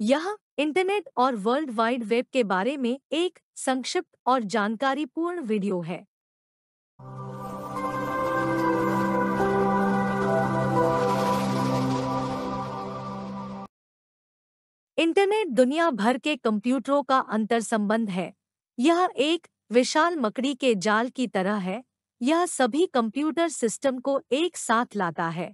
यह इंटरनेट और world wide web के बारे में एक संक्षिप्त और जानकारीपूर्ण वीडियो है इंटरनेट दुनिया भर के कंप्यूटरों का अंतर संबंध है यह एक विशाल मकड़ी के जाल की तरह है यह सभी कंप्यूटर सिस्टम को एक साथ लाता है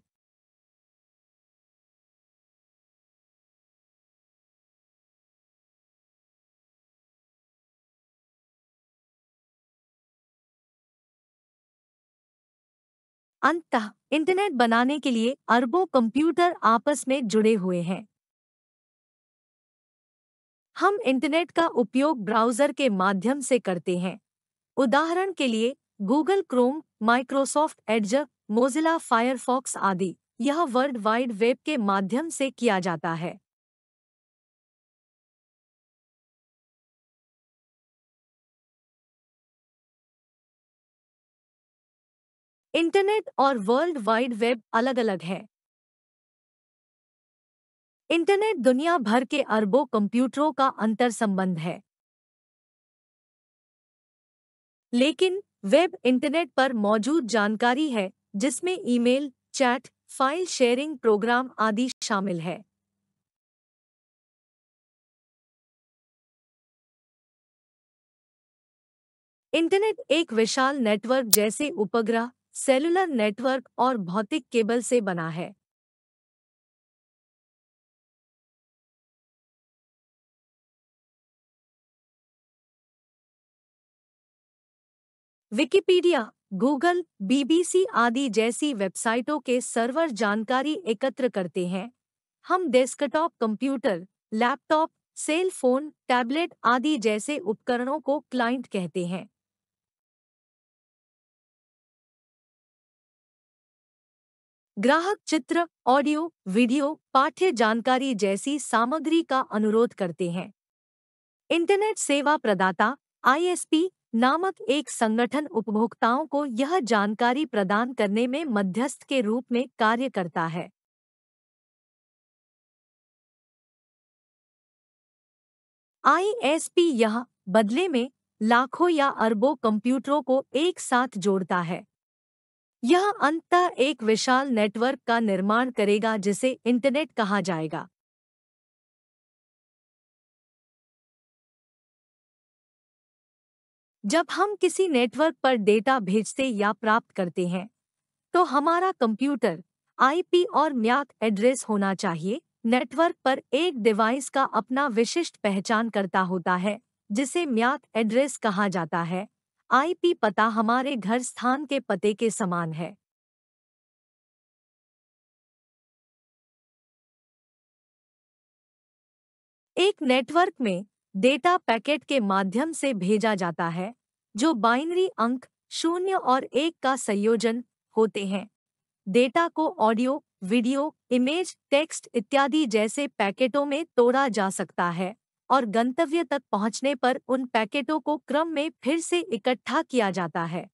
अंततः इंटरनेट बनाने के लिए अरबों कंप्यूटर आपस में जुड़े हुए हैं हम इंटरनेट का उपयोग ब्राउजर के माध्यम से करते हैं उदाहरण के लिए Google Chrome Microsoft Edge Mozilla Firefox आदि यह वर्ल्ड वाइड वेब के माध्यम से किया जाता है इंटरनेट और वर्ल्ड वाइड वेब अलग अलग है इंटरनेट दुनिया भर के अरबों कंप्यूटरों का अंतर संबंध है लेकिन वेब इंटरनेट पर मौजूद जानकारी है जिसमें email, chat file sharing program आदि शामिल है इंटरनेट एक विशाल नेटवर्क जैसे उपग्रह सेलुलर नेटवर्क और भौतिक केबल से बना है विकिपीडिया गूगल बीबीसी आदि जैसी वेबसाइटों के सर्वर जानकारी एकत्र करते हैं हम desktop computer laptop cell phone tablet आदि जैसे उपकरणों को क्लाइंट कहते हैं ग्राहक चित्र ऑडियो वीडियो पाठ्य जानकारी जैसी सामग्री का अनुरोध करते हैं इंटरनेट सेवा प्रदाता आईएसपी नामक एक संगठन उपभोक्ताओं को यह जानकारी प्रदान करने में मध्यस्थ के रूप में कार्य करता है आईएसपी यह बदले में लाखों या अरबों कंप्यूटरों को एक साथ जोड़ता है यह अंततः एक विशाल नेटवर्क का निर्माण करेगा जिसे इंटरनेट कहा जाएगा जब हम किसी नेटवर्क पर डेटा भेजते या प्राप्त करते हैं तो हमारा कंप्यूटर आईपी और म्याक एड्रेस होना चाहिए नेटवर्क पर एक डिवाइस का अपना विशिष्ट पहचान करता होता है जिसे म्याक एड्रेस कहा जाता है आईपी पता हमारे घर स्थान के पते के समान है एक नेटवर्क में डेटा पैकेट के माध्यम से भेजा जाता है जो बाइनरी अंक शून्य और एक का संयोजन होते हैं डेटा को ऑडियो वीडियो इमेज टेक्स्ट इत्यादि जैसे पैकेटों में तोड़ा जा सकता है और गंतव्य तक पहुंचने पर उन पैकेटों को क्रम में फिर से इकट्ठा किया जाता है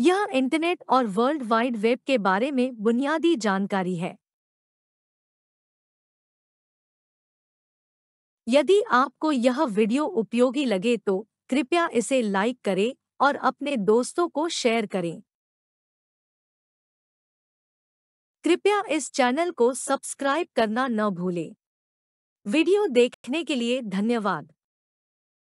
यह इंटरनेट और वर्ल्ड वाइड वेब के बारे में बुनियादी जानकारी है यदि आपको यह वीडियो उपयोगी लगे तो कृपया इसे लाइक करें और अपने दोस्तों को शेयर करें कृपया इस चैनल को सब्सक्राइब करना न भूलें वीडियो देखने के लिए धन्यवाद